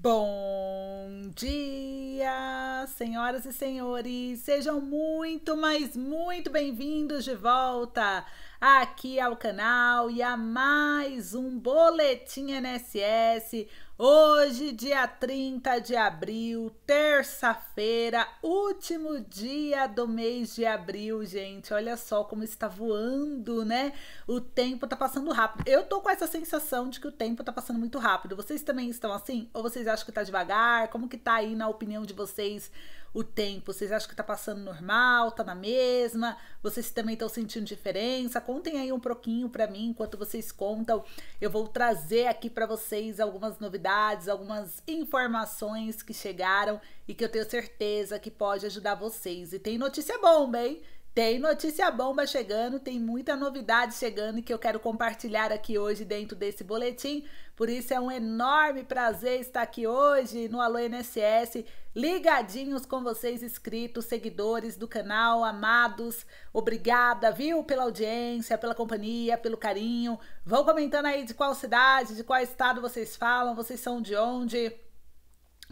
Bom dia, senhoras e senhores! Sejam muito, mas muito bem-vindos de volta aqui ao canal e a mais um Boletim NSS. Hoje, dia 30 de abril, terça-feira, último dia do mês de abril, gente. Olha só como está voando, né? O tempo tá passando rápido. Eu tô com essa sensação de que o tempo tá passando muito rápido. Vocês também estão assim? Ou vocês acham que tá devagar? Como que tá aí na opinião de vocês o tempo? Vocês acham que tá passando normal? Tá na mesma? Vocês também estão sentindo diferença? Contem aí um pouquinho para mim enquanto vocês contam. Eu vou trazer aqui para vocês algumas novidades, algumas informações que chegaram e que eu tenho certeza que pode ajudar vocês. E tem notícia bomba, hein? Tem notícia bomba chegando, tem muita novidade chegando que eu quero compartilhar aqui hoje dentro desse boletim. Por isso é um enorme prazer estar aqui hoje no Alô NSS, ligadinhos com vocês, inscritos, seguidores do canal, amados. Obrigada, viu, pela audiência, pela companhia, pelo carinho. Vão comentando aí de qual cidade, de qual estado vocês falam, vocês são de onde.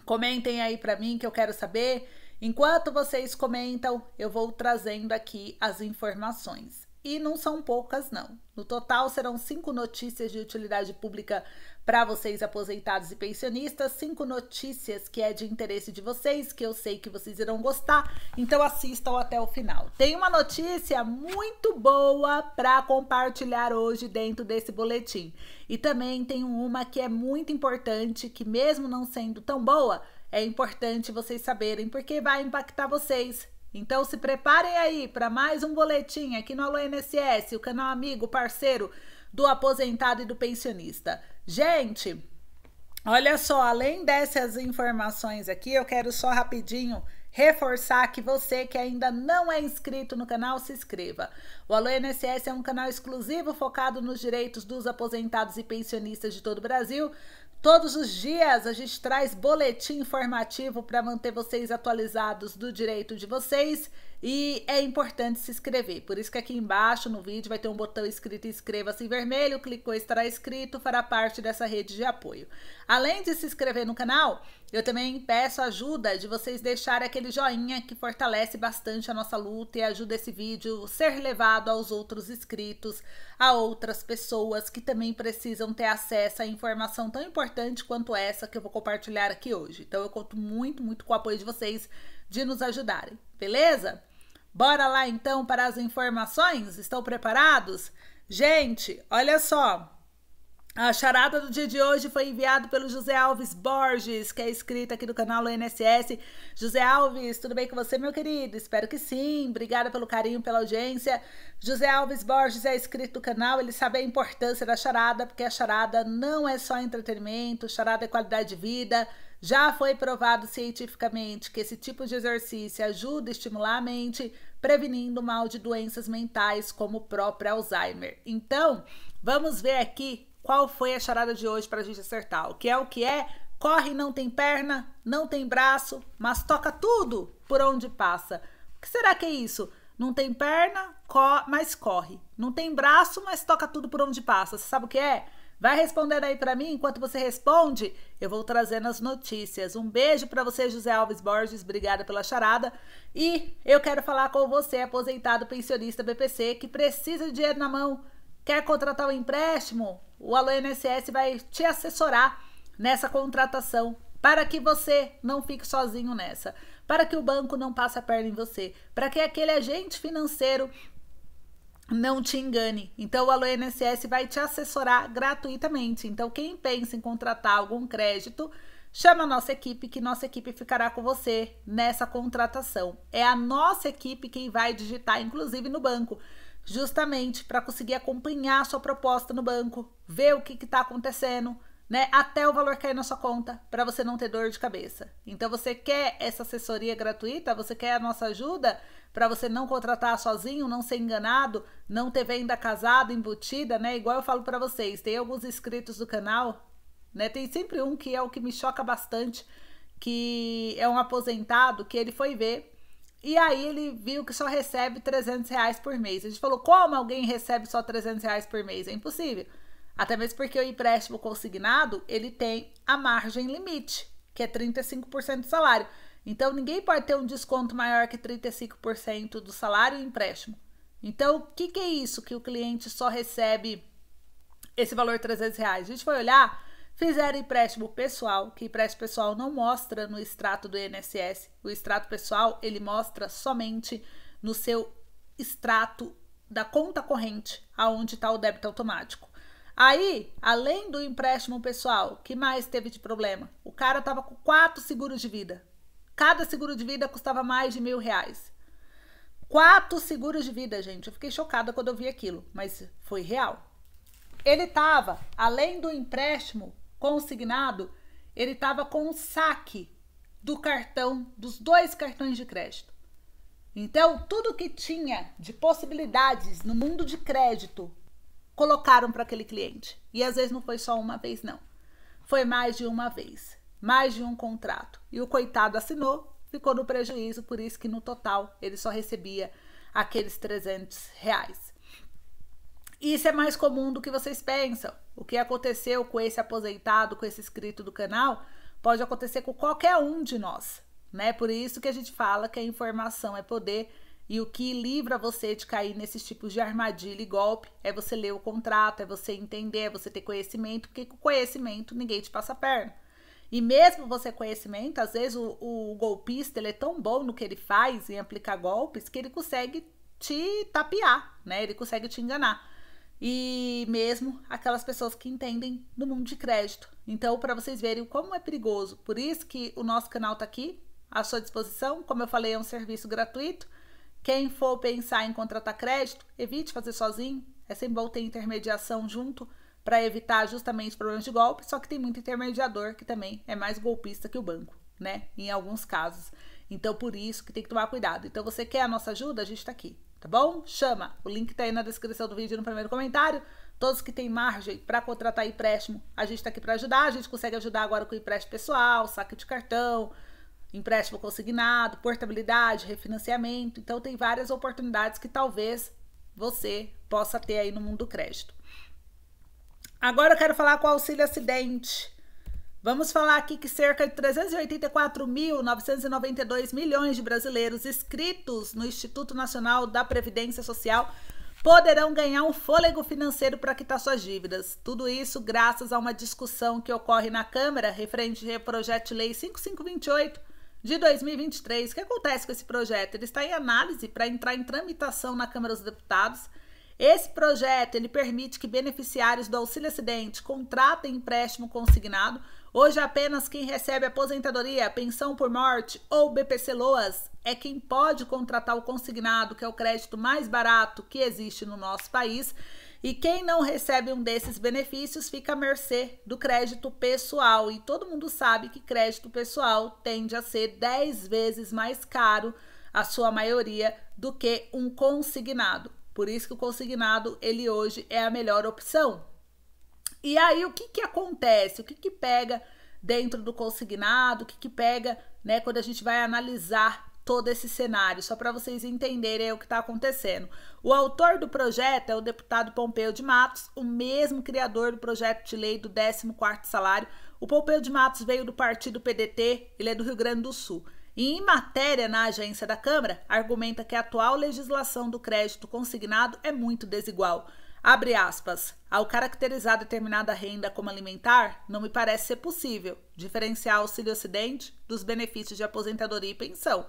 Comentem aí para mim que eu quero saber. Enquanto vocês comentam, eu vou trazendo aqui as informações. E não são poucas, não. No total, serão cinco notícias de utilidade pública para vocês, aposentados e pensionistas. Cinco notícias que é de interesse de vocês, que eu sei que vocês irão gostar. Então, assistam até o final. Tem uma notícia muito boa para compartilhar hoje dentro desse boletim. E também tem uma que é muito importante, que mesmo não sendo tão boa, é importante vocês saberem porque vai impactar vocês. Então se preparem aí para mais um boletim aqui no Alô INSS, o canal amigo, parceiro do aposentado e do pensionista. Gente, olha só, além dessas informações aqui, eu quero só rapidinho reforçar que você que ainda não é inscrito no canal, se inscreva. O Alô INSS é um canal exclusivo focado nos direitos dos aposentados e pensionistas de todo o Brasil. Todos os dias a gente traz boletim informativo para manter vocês atualizados do direito de vocês e é importante se inscrever, por isso que aqui embaixo no vídeo vai ter um botão escrito inscreva-se em vermelho, clicou estará inscrito, fará parte dessa rede de apoio. Além de se inscrever no canal, eu também peço ajuda de vocês deixarem aquele joinha que fortalece bastante a nossa luta e ajuda esse vídeo a ser levado aos outros inscritos, a outras pessoas que também precisam ter acesso a informação tão importante quanto essa que eu vou compartilhar aqui hoje. Então eu conto muito, muito com o apoio de vocês de nos ajudarem beleza? Bora lá então para as informações? Estão preparados? Gente, olha só. A charada do dia de hoje foi enviada pelo José Alves Borges, que é inscrito aqui no canal UNSS. José Alves, tudo bem com você, meu querido? Espero que sim. Obrigada pelo carinho, pela audiência. José Alves Borges é inscrito do canal, ele sabe a importância da charada, porque a charada não é só entretenimento, charada é qualidade de vida. Já foi provado cientificamente que esse tipo de exercício ajuda a estimular a mente, prevenindo o mal de doenças mentais como o próprio Alzheimer. Então, vamos ver aqui qual foi a charada de hoje para a gente acertar. O que é o que é? Corre, não tem perna, não tem braço, mas toca tudo por onde passa. O que será que é isso? Não tem perna, co mas corre. Não tem braço, mas toca tudo por onde passa. Você sabe o que é? Vai respondendo aí para mim, enquanto você responde, eu vou trazendo as notícias. Um beijo para você, José Alves Borges, obrigada pela charada. E eu quero falar com você, aposentado pensionista BPC, que precisa de dinheiro na mão, quer contratar um empréstimo? O Alô INSS vai te assessorar nessa contratação para que você não fique sozinho nessa, para que o banco não passe a perna em você, para que aquele agente financeiro não te engane. Então, o Alô INSS vai te assessorar gratuitamente. Então, quem pensa em contratar algum crédito, chama a nossa equipe, que nossa equipe ficará com você nessa contratação. É a nossa equipe quem vai digitar, inclusive no banco, justamente para conseguir acompanhar a sua proposta no banco, ver o que está acontecendo, né? Até o valor cair na sua conta, para você não ter dor de cabeça. Então, você quer essa assessoria gratuita? Você quer a nossa ajuda? para você não contratar sozinho, não ser enganado, não ter venda casada, embutida, né? Igual eu falo para vocês, tem alguns inscritos do canal, né? Tem sempre um que é o que me choca bastante, que é um aposentado, que ele foi ver e aí ele viu que só recebe 300 reais por mês. A gente falou, como alguém recebe só 300 reais por mês? É impossível. Até mesmo porque o empréstimo consignado, ele tem a margem limite, que é 35% do salário. Então ninguém pode ter um desconto maior que 35% do salário e empréstimo. Então, o que, que é isso que o cliente só recebe esse valor 300 reais? A gente foi olhar, fizeram empréstimo pessoal, que empréstimo pessoal não mostra no extrato do INSS. O extrato pessoal, ele mostra somente no seu extrato da conta corrente, aonde está o débito automático. Aí, além do empréstimo pessoal, que mais teve de problema? O cara estava com quatro seguros de vida. Cada seguro de vida custava mais de mil reais. Quatro seguros de vida, gente. Eu fiquei chocada quando eu vi aquilo, mas foi real. Ele estava, além do empréstimo consignado, ele estava com o saque do cartão, dos dois cartões de crédito. Então, tudo que tinha de possibilidades no mundo de crédito colocaram para aquele cliente. E às vezes não foi só uma vez, não. Foi mais de uma vez mais de um contrato. E o coitado assinou, ficou no prejuízo, por isso que no total ele só recebia aqueles 300 reais. Isso é mais comum do que vocês pensam. O que aconteceu com esse aposentado, com esse inscrito do canal, pode acontecer com qualquer um de nós, né? Por isso que a gente fala que a informação é poder e o que livra você de cair nesses tipos de armadilha e golpe é você ler o contrato, é você entender, é você ter conhecimento, porque com conhecimento ninguém te passa a perna. E mesmo você conhecimento, às vezes o, o, golpista ele é tão bom no que ele faz em aplicar golpes que ele consegue te tapear, né? Ele consegue te enganar. E mesmo aquelas pessoas que entendem do mundo de crédito. Então, para vocês verem como é perigoso. Por isso que o nosso canal tá aqui à sua disposição. Como eu falei, é um serviço gratuito. Quem for pensar em contratar crédito, evite fazer sozinho. É sempre bom ter intermediação junto para evitar justamente problemas de golpe, só que tem muito intermediador que também é mais golpista que o banco, né? Em alguns casos. Então, por isso que tem que tomar cuidado. Então, você quer a nossa ajuda? A gente está aqui, tá bom? Chama! O link está aí na descrição do vídeo no primeiro comentário. Todos que têm margem para contratar empréstimo, a gente está aqui para ajudar. A gente consegue ajudar agora com empréstimo pessoal, saque de cartão, empréstimo consignado, portabilidade, refinanciamento. Então, tem várias oportunidades que talvez você possa ter aí no mundo do crédito. Agora eu quero falar com o auxílio acidente. Vamos falar aqui que cerca de 384.992 milhões de brasileiros inscritos no Instituto Nacional da Previdência Social poderão ganhar um fôlego financeiro para quitar suas dívidas. Tudo isso graças a uma discussão que ocorre na Câmara referente ao projeto de lei 5528 de 2023. O que acontece com esse projeto? Ele está em análise para entrar em tramitação na Câmara dos Deputados. Esse projeto ele permite que beneficiários do auxílio acidente contratem empréstimo consignado. Hoje apenas quem recebe aposentadoria, pensão por morte ou BPC Loas é quem pode contratar o consignado, que é o crédito mais barato que existe no nosso país. E quem não recebe um desses benefícios fica à mercê do crédito pessoal. E todo mundo sabe que crédito pessoal tende a ser 10 vezes mais caro, a sua maioria, do que um consignado. Por isso que o consignado, ele hoje é a melhor opção. E aí, o que que acontece? O que que pega dentro do consignado? O que que pega, né, quando a gente vai analisar todo esse cenário, só para vocês entenderem o que está acontecendo. O autor do projeto é o deputado Pompeu de Matos, o mesmo criador do projeto de lei do 14º salário. O Pompeu de Matos veio do partido PDT, ele é do Rio Grande do Sul. E em matéria na agência da Câmara, argumenta que a atual legislação do crédito consignado é muito desigual. Abre aspas. Ao caracterizar determinada renda como alimentar, não me parece ser possível diferenciar auxílio acidente dos benefícios de aposentadoria e pensão.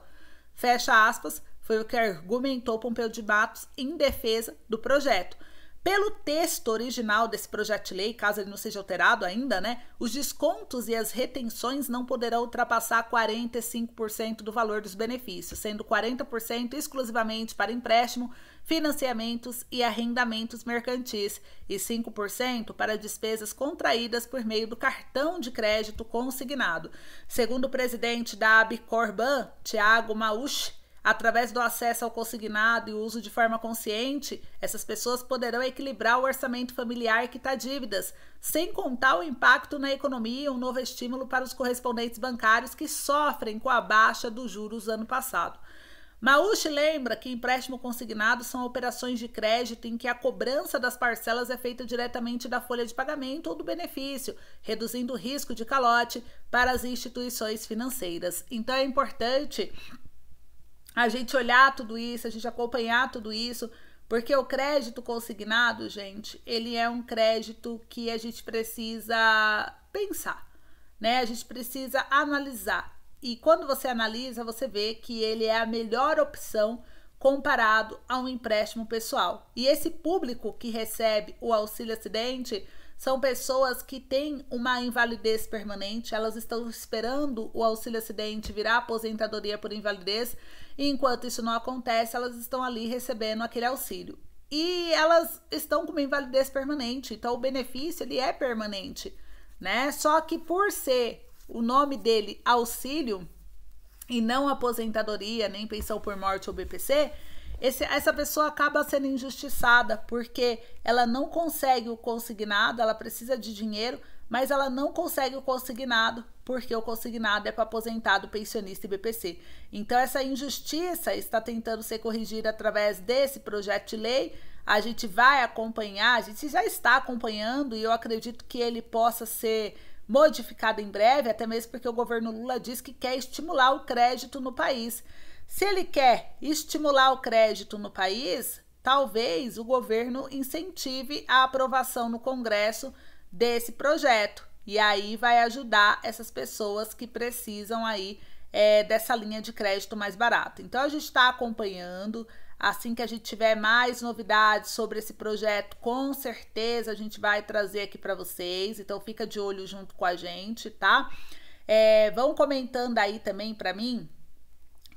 Fecha aspas, foi o que argumentou Pompeu de Matos em defesa do projeto. Pelo texto original desse projeto de lei, caso ele não seja alterado ainda, né, os descontos e as retenções não poderão ultrapassar 45% do valor dos benefícios, sendo 40% exclusivamente para empréstimo, financiamentos e arrendamentos mercantis e 5% para despesas contraídas por meio do cartão de crédito consignado. Segundo o presidente da Abcorban, Tiago Mauch, Através do acesso ao consignado e uso de forma consciente, essas pessoas poderão equilibrar o orçamento familiar que está dívidas, sem contar o impacto na economia e um novo estímulo para os correspondentes bancários que sofrem com a baixa dos juros ano passado. Maushi lembra que empréstimo consignado são operações de crédito em que a cobrança das parcelas é feita diretamente da folha de pagamento ou do benefício, reduzindo o risco de calote para as instituições financeiras. Então é importante a gente olhar tudo isso, a gente acompanhar tudo isso, porque o crédito consignado, gente, ele é um crédito que a gente precisa pensar, né? A gente precisa analisar. E quando você analisa, você vê que ele é a melhor opção comparado a um empréstimo pessoal. E esse público que recebe o auxílio acidente são pessoas que têm uma invalidez permanente, elas estão esperando o auxílio acidente virar aposentadoria por invalidez e enquanto isso não acontece, elas estão ali recebendo aquele auxílio. E elas estão com uma invalidez permanente, então o benefício ele é permanente, né? Só que por ser o nome dele auxílio e não aposentadoria, nem pensão por morte ou BPC, esse, essa pessoa acaba sendo injustiçada porque ela não consegue o consignado, ela precisa de dinheiro, mas ela não consegue o consignado, porque o consignado é para aposentado, pensionista e BPC. Então, essa injustiça está tentando ser corrigida através desse projeto de lei. A gente vai acompanhar, a gente já está acompanhando e eu acredito que ele possa ser modificado em breve, até mesmo porque o governo Lula diz que quer estimular o crédito no país. Se ele quer estimular o crédito no país, talvez o governo incentive a aprovação no Congresso desse projeto. E aí vai ajudar essas pessoas que precisam aí é, dessa linha de crédito mais barata. Então a gente está acompanhando. Assim que a gente tiver mais novidades sobre esse projeto, com certeza a gente vai trazer aqui para vocês. Então fica de olho junto com a gente, tá? É, vão comentando aí também para mim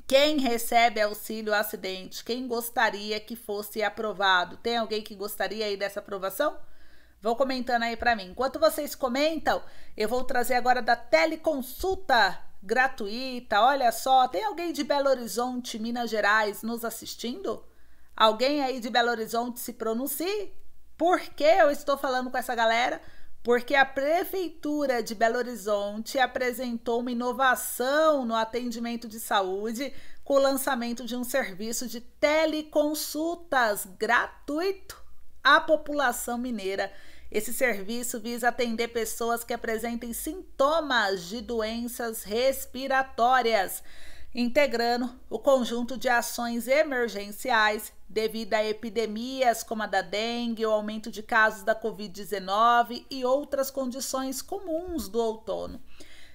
quem recebe auxílio acidente, quem gostaria que fosse aprovado. Tem alguém que gostaria aí dessa aprovação? Vão comentando aí para mim. Enquanto vocês comentam, eu vou trazer agora da teleconsulta gratuita. Olha só, tem alguém de Belo Horizonte, Minas Gerais, nos assistindo? Alguém aí de Belo Horizonte se pronuncie? Por que eu estou falando com essa galera? Porque a Prefeitura de Belo Horizonte apresentou uma inovação no atendimento de saúde com o lançamento de um serviço de teleconsultas gratuito à população mineira. Esse serviço visa atender pessoas que apresentem sintomas de doenças respiratórias, integrando o conjunto de ações emergenciais devido a epidemias como a da dengue, o aumento de casos da Covid-19 e outras condições comuns do outono.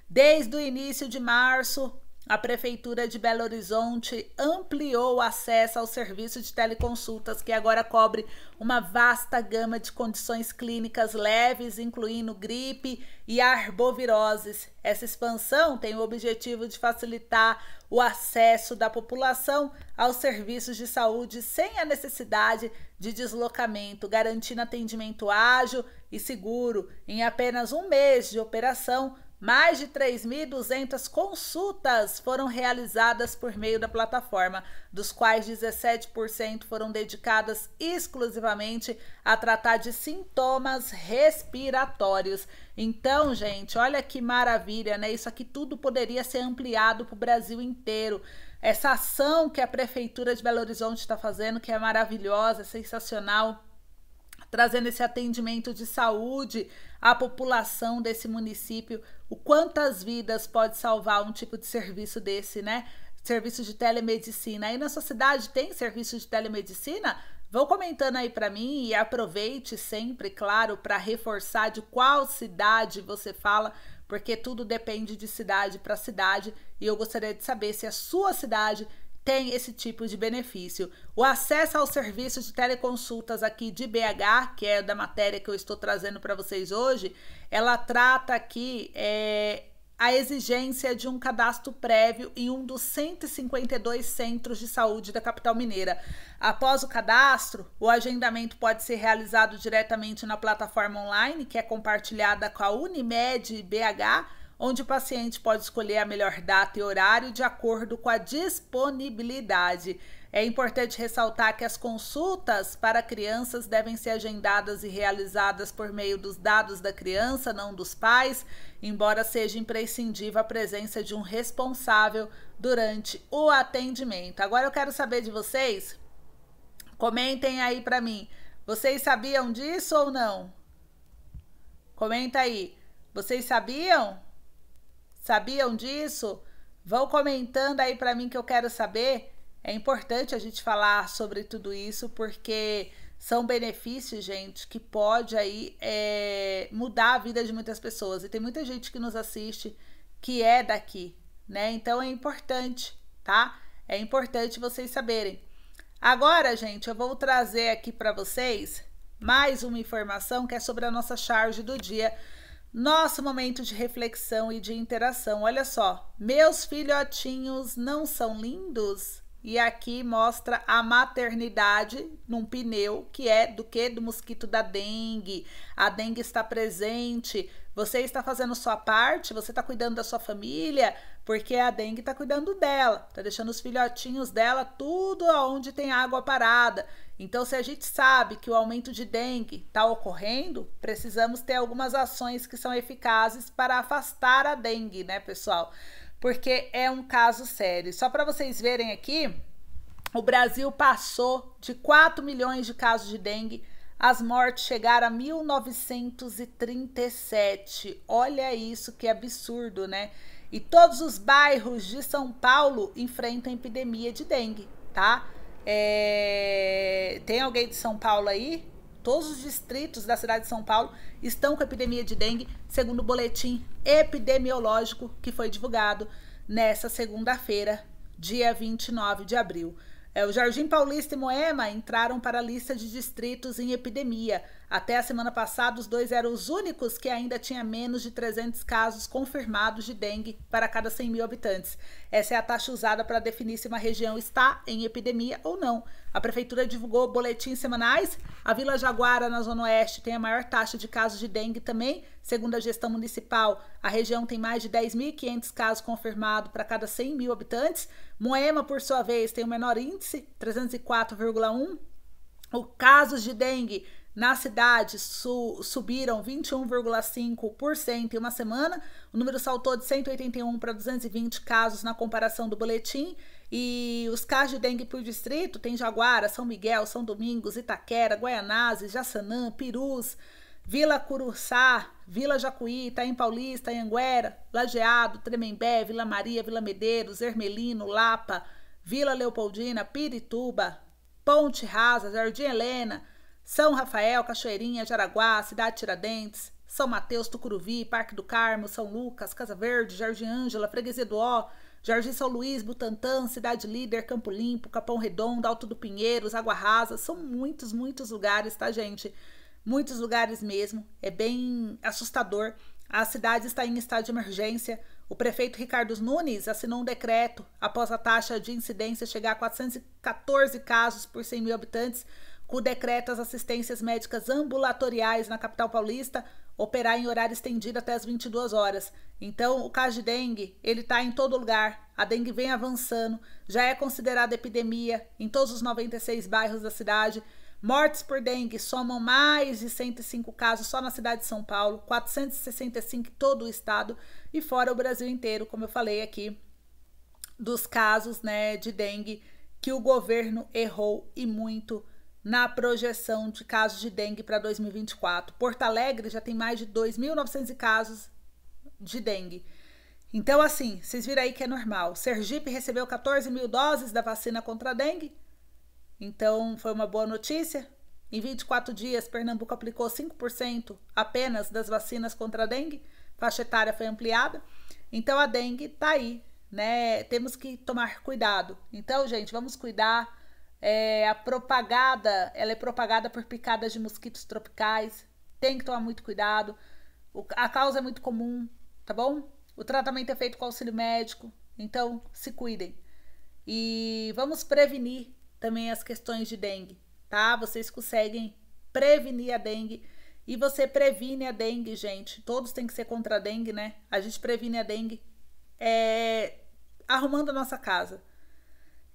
Desde o início de março, a Prefeitura de Belo Horizonte ampliou o acesso ao serviço de teleconsultas, que agora cobre uma vasta gama de condições clínicas leves, incluindo gripe e arboviroses. Essa expansão tem o objetivo de facilitar o acesso da população aos serviços de saúde sem a necessidade de deslocamento, garantindo atendimento ágil e seguro. Em apenas um mês de operação, mais de 3.200 consultas foram realizadas por meio da plataforma, dos quais 17% foram dedicadas exclusivamente a tratar de sintomas respiratórios. Então, gente, olha que maravilha, né? Isso aqui tudo poderia ser ampliado para o Brasil inteiro essa ação que a Prefeitura de Belo Horizonte está fazendo, que é maravilhosa, sensacional trazendo esse atendimento de saúde à população desse município. O quantas vidas pode salvar um tipo de serviço desse, né? Serviço de telemedicina. Aí na sua cidade tem serviço de telemedicina? Vão comentando aí para mim e aproveite sempre, claro, para reforçar de qual cidade você fala, porque tudo depende de cidade para cidade. E eu gostaria de saber se a sua cidade tem esse tipo de benefício. O acesso ao serviço de teleconsultas aqui de BH, que é da matéria que eu estou trazendo para vocês hoje, ela trata aqui é, a exigência de um cadastro prévio em um dos 152 centros de saúde da capital mineira. Após o cadastro, o agendamento pode ser realizado diretamente na plataforma online, que é compartilhada com a Unimed BH onde o paciente pode escolher a melhor data e horário de acordo com a disponibilidade. É importante ressaltar que as consultas para crianças devem ser agendadas e realizadas por meio dos dados da criança, não dos pais, embora seja imprescindível a presença de um responsável durante o atendimento. Agora eu quero saber de vocês. Comentem aí para mim. Vocês sabiam disso ou não? Comenta aí. Vocês sabiam? Sabiam disso? Vão comentando aí para mim que eu quero saber. É importante a gente falar sobre tudo isso porque são benefícios, gente, que pode aí é, mudar a vida de muitas pessoas. E tem muita gente que nos assiste que é daqui, né? Então é importante, tá? É importante vocês saberem. Agora, gente, eu vou trazer aqui para vocês mais uma informação que é sobre a nossa charge do dia nosso momento de reflexão e de interação. Olha só, meus filhotinhos não são lindos? E aqui mostra a maternidade num pneu que é do que do mosquito da dengue. A dengue está presente você está fazendo sua parte, você está cuidando da sua família, porque a dengue está cuidando dela, está deixando os filhotinhos dela tudo aonde tem água parada. Então, se a gente sabe que o aumento de dengue está ocorrendo, precisamos ter algumas ações que são eficazes para afastar a dengue, né, pessoal? Porque é um caso sério. Só para vocês verem aqui, o Brasil passou de 4 milhões de casos de dengue as mortes chegaram a 1937. Olha isso, que absurdo, né? E todos os bairros de São Paulo enfrentam epidemia de dengue, tá? É... Tem alguém de São Paulo aí? Todos os distritos da cidade de São Paulo estão com epidemia de dengue, segundo o boletim epidemiológico que foi divulgado nessa segunda-feira, dia 29 de abril. É, o Jardim Paulista e Moema entraram para a lista de distritos em epidemia. Até a semana passada, os dois eram os únicos que ainda tinha menos de 300 casos confirmados de dengue para cada 100 mil habitantes. Essa é a taxa usada para definir se uma região está em epidemia ou não. A prefeitura divulgou boletins semanais. A Vila Jaguara, na Zona Oeste, tem a maior taxa de casos de dengue também, segundo a gestão municipal. A região tem mais de 10.500 casos confirmados para cada 100 mil habitantes. Moema, por sua vez, tem o menor índice, 304,1. Os casos de dengue na cidade su subiram 21,5% em uma semana. O número saltou de 181 para 220 casos na comparação do boletim. E os casos de dengue por distrito tem Jaguara, São Miguel, São Domingos, Itaquera, Guaianazes, Jaçanã, Pirus, Vila Curuçá, Vila Jacuí, Itaim Paulista, Anguera, Lajeado, Tremembé, Vila Maria, Vila Medeiros, Ermelino, Lapa, Vila Leopoldina, Pirituba, Ponte Rasa, Jardim Helena, São Rafael, Cachoeirinha, Jaraguá, Cidade Tiradentes, são Mateus, Tucuruvi, Parque do Carmo, São Lucas, Casa Verde, Jardim Ângela, Freguesia do Ó, Jardim São Luís, Butantã, Cidade Líder, Campo Limpo, Capão Redondo, Alto do Pinheiros, Água Rasa, são muitos, muitos lugares, tá, gente? Muitos lugares mesmo. É bem assustador. A cidade está em estado de emergência. O prefeito Ricardo Nunes assinou um decreto após a taxa de incidência chegar a 414 casos por 100 mil habitantes. Com o decreto, as assistências médicas ambulatoriais na capital paulista operar em horário estendido até as 22 horas. Então, o caso de dengue, ele está em todo lugar. A dengue vem avançando, já é considerada epidemia em todos os 96 bairros da cidade. Mortes por dengue somam mais de 105 casos só na cidade de São Paulo, 465 em todo o estado e fora o Brasil inteiro, como eu falei aqui, dos casos né, de dengue que o governo errou e muito na projeção de casos de dengue para 2024. Porto Alegre já tem mais de 2.900 casos de dengue. Então, assim, vocês viram aí que é normal. Sergipe recebeu 14 mil doses da vacina contra a dengue. Então, foi uma boa notícia. Em 24 dias, Pernambuco aplicou 5% apenas das vacinas contra a dengue. Faixa etária foi ampliada. Então, a dengue está aí, né? Temos que tomar cuidado. Então, gente, vamos cuidar é, a propagada, ela é propagada por picadas de mosquitos tropicais. Tem que tomar muito cuidado. O, a causa é muito comum, tá bom? O tratamento é feito com auxílio médico, então se cuidem. E vamos prevenir também as questões de dengue, tá? Vocês conseguem prevenir a dengue e você previne a dengue, gente. Todos têm que ser contra a dengue, né? A gente previne a dengue é, arrumando a nossa casa.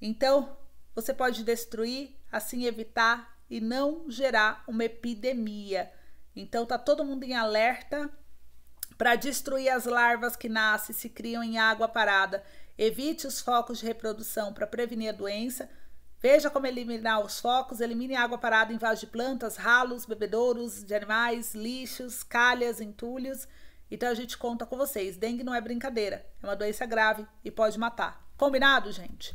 Então, você pode destruir, assim evitar e não gerar uma epidemia. Então tá todo mundo em alerta para destruir as larvas que nascem e se criam em água parada. Evite os focos de reprodução para prevenir a doença. Veja como eliminar os focos, elimine água parada em vasos de plantas, ralos, bebedouros de animais, lixos, calhas, entulhos. Então a gente conta com vocês. Dengue não é brincadeira, é uma doença grave e pode matar. Combinado, gente?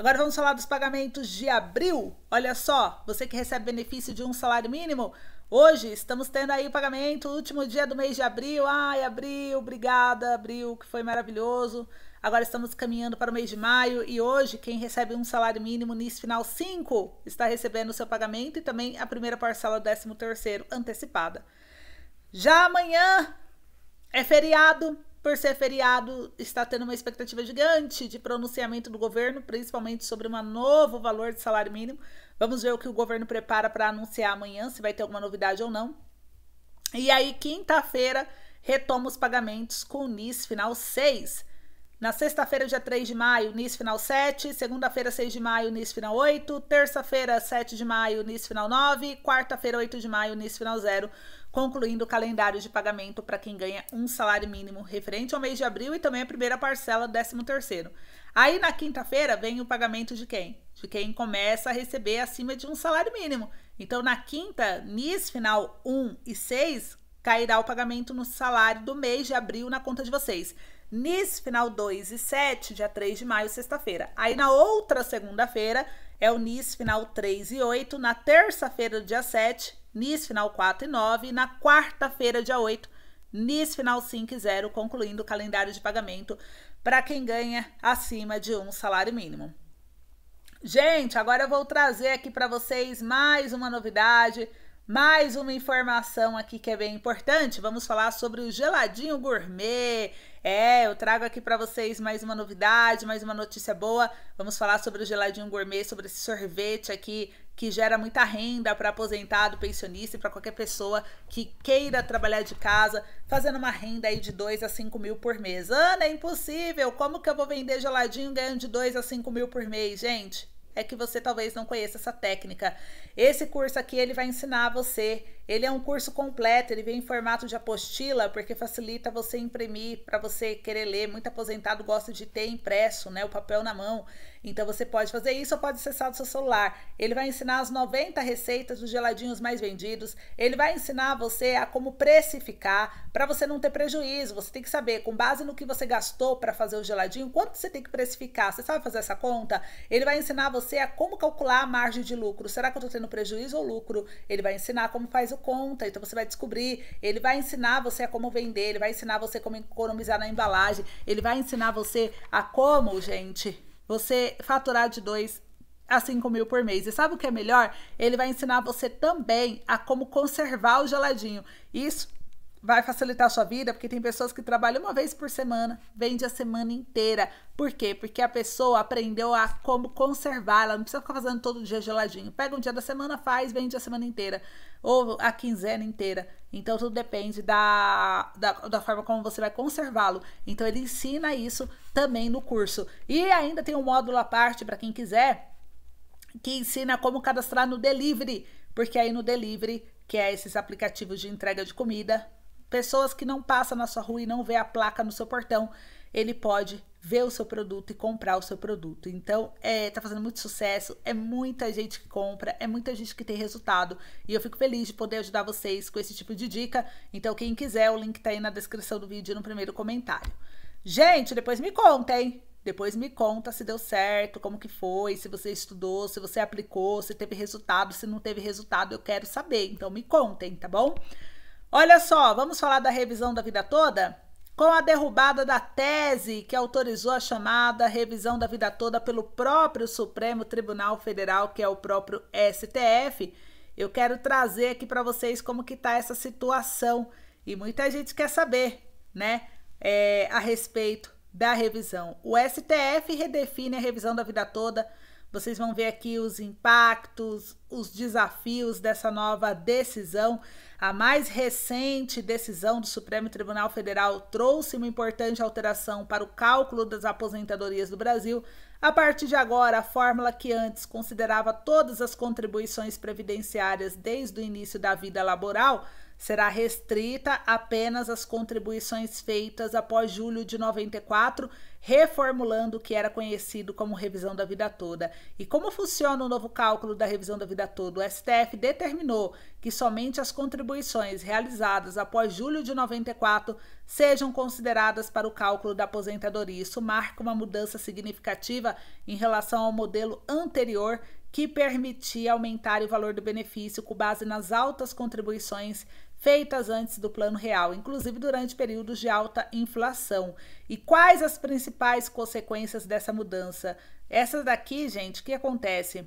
Agora vamos falar dos pagamentos de abril. Olha só, você que recebe benefício de um salário mínimo, hoje estamos tendo aí o pagamento, último dia do mês de abril. Ai, abril, obrigada, abril, que foi maravilhoso. Agora estamos caminhando para o mês de maio e hoje quem recebe um salário mínimo NIS final 5 está recebendo o seu pagamento e também a primeira parcela do 13º antecipada. Já amanhã é feriado, por ser feriado, está tendo uma expectativa gigante de pronunciamento do governo, principalmente sobre um novo valor de salário mínimo. Vamos ver o que o governo prepara para anunciar amanhã, se vai ter alguma novidade ou não. E aí, quinta-feira, retoma os pagamentos com o NIS final 6. Na sexta-feira, dia 3 de maio, NIS final 7. Segunda-feira, 6 de maio, NIS final 8. Terça-feira, 7 de maio, NIS final 9. Quarta-feira, 8 de maio, NIS final 0 concluindo o calendário de pagamento para quem ganha um salário mínimo referente ao mês de abril e também a primeira parcela do 13º. Aí na quinta-feira vem o pagamento de quem? De quem começa a receber acima de um salário mínimo. Então na quinta, NIS final 1 e 6, cairá o pagamento no salário do mês de abril na conta de vocês. NIS final 2 e 7, dia 3 de maio, sexta-feira. Aí na outra segunda-feira é o NIS final 3 e 8, na terça-feira, dia 7, NIS final 4 e 9, e na quarta-feira, dia 8, NIS final 5 e 0, concluindo o calendário de pagamento para quem ganha acima de um salário mínimo. Gente, agora eu vou trazer aqui para vocês mais uma novidade, mais uma informação aqui que é bem importante. Vamos falar sobre o geladinho gourmet. É, eu trago aqui para vocês mais uma novidade, mais uma notícia boa. Vamos falar sobre o geladinho gourmet, sobre esse sorvete aqui que gera muita renda para aposentado, pensionista e para qualquer pessoa que queira trabalhar de casa, fazendo uma renda aí de 2 a 5 mil por mês. Ana, é impossível! Como que eu vou vender geladinho ganhando de 2 a 5 mil por mês, gente? É que você talvez não conheça essa técnica. Esse curso aqui ele vai ensinar você. Ele é um curso completo, ele vem em formato de apostila, porque facilita você imprimir para você querer ler. Muito aposentado gosta de ter impresso, né, o papel na mão. Então você pode fazer isso ou pode acessar do seu celular. Ele vai ensinar as 90 receitas dos geladinhos mais vendidos. Ele vai ensinar você a como precificar para você não ter prejuízo. Você tem que saber com base no que você gastou para fazer o geladinho, quanto você tem que precificar. Você sabe fazer essa conta? Ele vai ensinar você a como calcular a margem de lucro. Será que eu estou tendo prejuízo ou lucro? Ele vai ensinar como faz o conta. Então você vai descobrir. Ele vai ensinar você a como vender. Ele vai ensinar você como economizar na embalagem. Ele vai ensinar você a como, gente, você faturar de dois a cinco mil por mês. E sabe o que é melhor? Ele vai ensinar você também a como conservar o geladinho. Isso vai facilitar a sua vida, porque tem pessoas que trabalham uma vez por semana, vende a semana inteira. Por quê? Porque a pessoa aprendeu a como conservar, ela não precisa ficar fazendo todo dia geladinho. Pega um dia da semana, faz, vende a semana inteira ou a quinzena inteira. Então, tudo depende da, da, da forma como você vai conservá-lo. Então, ele ensina isso também no curso. E ainda tem um módulo à parte para quem quiser, que ensina como cadastrar no delivery, porque aí no delivery, que é esses aplicativos de entrega de comida, pessoas que não passam na sua rua e não vê a placa no seu portão, ele pode ver o seu produto e comprar o seu produto. Então, é, tá fazendo muito sucesso, é muita gente que compra, é muita gente que tem resultado. E eu fico feliz de poder ajudar vocês com esse tipo de dica. Então, quem quiser, o link tá aí na descrição do vídeo no primeiro comentário. Gente, depois me conta, hein? Depois me conta se deu certo, como que foi, se você estudou, se você aplicou, se teve resultado, se não teve resultado, eu quero saber. Então me contem, tá bom? Olha só, vamos falar da revisão da vida toda? Com a derrubada da tese que autorizou a chamada revisão da vida toda pelo próprio Supremo Tribunal Federal, que é o próprio STF, eu quero trazer aqui para vocês como que tá essa situação e muita gente quer saber, né, é, a respeito da revisão. O STF redefine a revisão da vida toda vocês vão ver aqui os impactos, os desafios dessa nova decisão. A mais recente decisão do Supremo Tribunal Federal trouxe uma importante alteração para o cálculo das aposentadorias do Brasil. A partir de agora, a fórmula que antes considerava todas as contribuições previdenciárias desde o início da vida laboral será restrita apenas às contribuições feitas após julho de 94, reformulando o que era conhecido como revisão da vida toda. E como funciona o novo cálculo da revisão da vida toda? O STF determinou que somente as contribuições realizadas após julho de 94 sejam consideradas para o cálculo da aposentadoria. Isso marca uma mudança significativa em relação ao modelo anterior que permitia aumentar o valor do benefício com base nas altas contribuições feitas antes do Plano Real, inclusive durante períodos de alta inflação. E quais as principais consequências dessa mudança? Essa daqui, gente, o que acontece?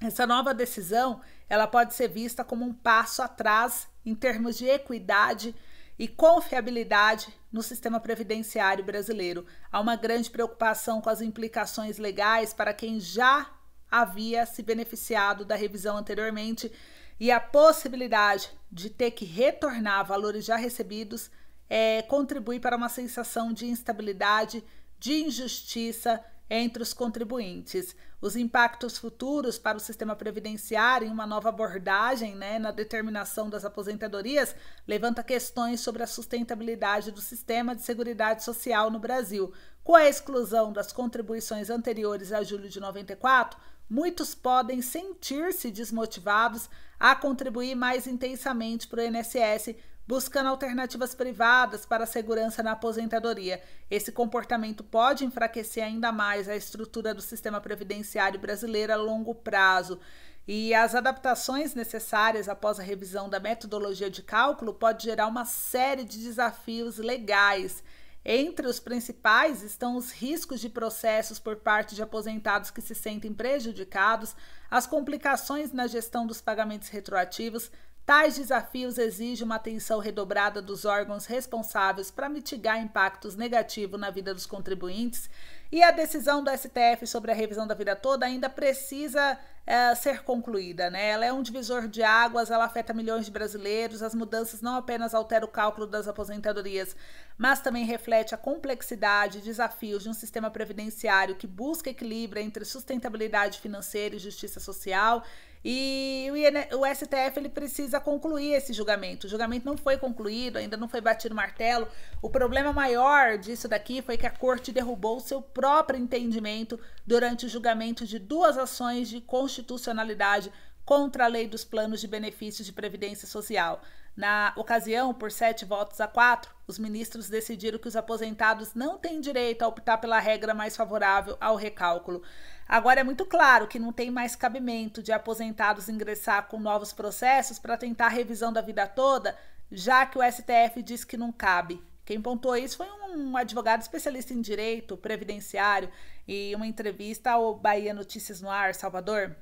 Essa nova decisão, ela pode ser vista como um passo atrás em termos de equidade e confiabilidade no sistema previdenciário brasileiro. Há uma grande preocupação com as implicações legais para quem já havia se beneficiado da revisão anteriormente e a possibilidade de ter que retornar valores já recebidos é, contribui para uma sensação de instabilidade, de injustiça entre os contribuintes. Os impactos futuros para o sistema previdenciário em uma nova abordagem né, na determinação das aposentadorias levanta questões sobre a sustentabilidade do sistema de seguridade social no Brasil. Com a exclusão das contribuições anteriores a julho de 94, muitos podem sentir-se desmotivados a contribuir mais intensamente para o INSS, buscando alternativas privadas para a segurança na aposentadoria. Esse comportamento pode enfraquecer ainda mais a estrutura do sistema previdenciário brasileiro a longo prazo. E as adaptações necessárias após a revisão da metodologia de cálculo pode gerar uma série de desafios legais. Entre os principais estão os riscos de processos por parte de aposentados que se sentem prejudicados, as complicações na gestão dos pagamentos retroativos. Tais desafios exigem uma atenção redobrada dos órgãos responsáveis para mitigar impactos negativos na vida dos contribuintes. E a decisão do STF sobre a revisão da vida toda ainda precisa é, ser concluída, né? Ela é um divisor de águas, ela afeta milhões de brasileiros. As mudanças não apenas alteram o cálculo das aposentadorias, mas também reflete a complexidade e desafios de um sistema previdenciário que busca equilíbrio entre sustentabilidade financeira e justiça social e o STF ele precisa concluir esse julgamento. O julgamento não foi concluído, ainda não foi batido o martelo. O problema maior disso daqui foi que a corte derrubou o seu próprio entendimento durante o julgamento de duas ações de constitucionalidade contra a lei dos planos de benefícios de previdência social. Na ocasião, por sete votos a quatro, os ministros decidiram que os aposentados não têm direito a optar pela regra mais favorável ao recálculo. Agora é muito claro que não tem mais cabimento de aposentados ingressar com novos processos para tentar revisão da vida toda, já que o STF diz que não cabe. Quem pontuou isso foi um advogado especialista em direito previdenciário e uma entrevista ao Bahia Notícias no Ar, Salvador.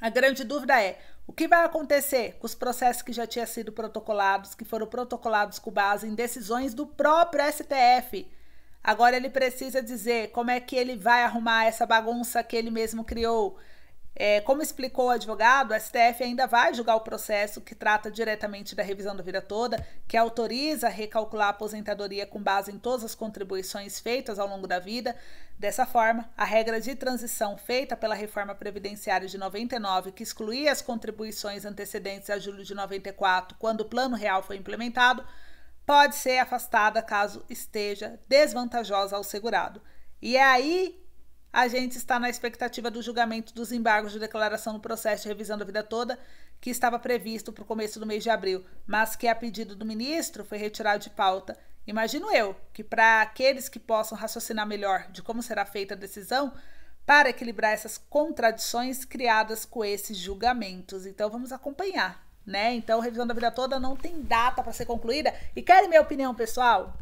A grande dúvida é: o que vai acontecer com os processos que já tinham sido protocolados, que foram protocolados com base em decisões do próprio STF? Agora ele precisa dizer como é que ele vai arrumar essa bagunça que ele mesmo criou. É, como explicou o advogado, a STF ainda vai julgar o processo que trata diretamente da revisão da vida toda, que autoriza recalcular a aposentadoria com base em todas as contribuições feitas ao longo da vida. Dessa forma, a regra de transição feita pela reforma previdenciária de 99, que excluía as contribuições antecedentes a julho de 94, quando o Plano Real foi implementado, pode ser afastada caso esteja desvantajosa ao segurado. E é aí a gente está na expectativa do julgamento dos embargos de declaração no processo de revisão da vida toda, que estava previsto para o começo do mês de abril, mas que, a pedido do ministro, foi retirado de pauta. Imagino eu que, para aqueles que possam raciocinar melhor de como será feita a decisão, para equilibrar essas contradições criadas com esses julgamentos. Então, vamos acompanhar né? Então, revisão da vida toda não tem data para ser concluída. E querem minha opinião pessoal?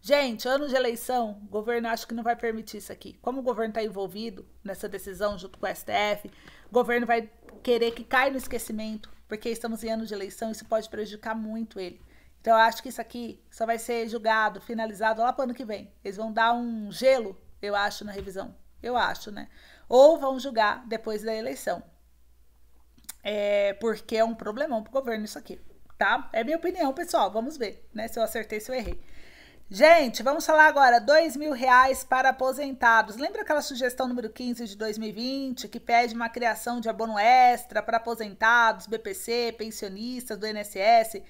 Gente, ano de eleição, o governo acho que não vai permitir isso aqui. Como o governo está envolvido nessa decisão junto com o STF, o governo vai querer que caia no esquecimento, porque estamos em ano de eleição, isso pode prejudicar muito ele. Então, eu acho que isso aqui só vai ser julgado, finalizado lá para o ano que vem. Eles vão dar um gelo, eu acho, na revisão. Eu acho, né? Ou vão julgar depois da eleição. É, porque é um problemão pro governo isso aqui, tá? É minha opinião, pessoal. Vamos ver, né? Se eu acertei, se eu errei. Gente, vamos falar agora, dois mil reais para aposentados. Lembra aquela sugestão número 15 de 2020, que pede uma criação de abono extra para aposentados, BPC, pensionistas do INSS,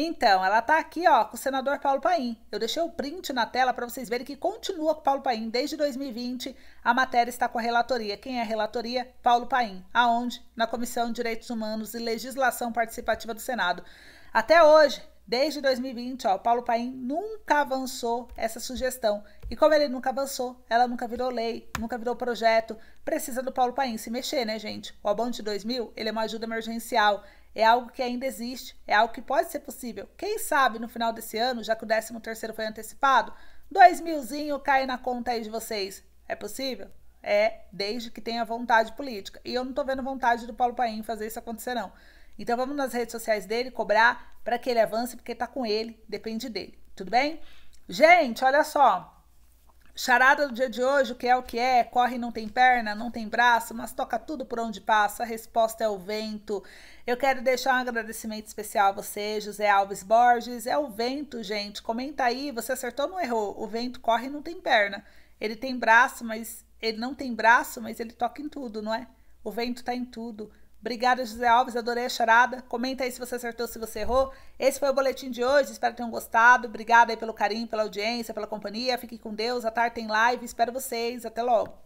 então, ela tá aqui, ó, com o senador Paulo Paim. Eu deixei o print na tela para vocês verem que continua com Paulo Paim. Desde 2020, a matéria está com a relatoria. Quem é a relatoria? Paulo Paim. Aonde? Na Comissão de Direitos Humanos e Legislação Participativa do Senado. Até hoje, Desde 2020, ó, Paulo Paim nunca avançou essa sugestão. E como ele nunca avançou, ela nunca virou lei, nunca virou projeto. Precisa do Paulo Paim se mexer, né, gente? O abono de 2000, ele é uma ajuda emergencial. É algo que ainda existe, é algo que pode ser possível. Quem sabe no final desse ano, já que o 13 terceiro foi antecipado, dois milzinho cai na conta aí de vocês. É possível? É, desde que tenha vontade política. E eu não tô vendo vontade do Paulo Paim fazer isso acontecer, não. Então vamos nas redes sociais dele cobrar para que ele avance, porque tá com ele, depende dele. Tudo bem? Gente, olha só. Charada do dia de hoje, o que é o que é? Corre, não tem perna, não tem braço, mas toca tudo por onde passa. A resposta é o vento. Eu quero deixar um agradecimento especial a você, José Alves Borges. É o vento, gente. Comenta aí, você acertou ou não errou? O vento corre e não tem perna. Ele tem braço, mas ele não tem braço, mas ele toca em tudo, não é? O vento está em tudo. Obrigada, José Alves. Adorei a charada. Comenta aí se você acertou, se você errou. Esse foi o boletim de hoje. Espero que tenham gostado. Obrigada aí pelo carinho, pela audiência, pela companhia. Fique com Deus. A tarde tem live. Espero vocês. Até logo.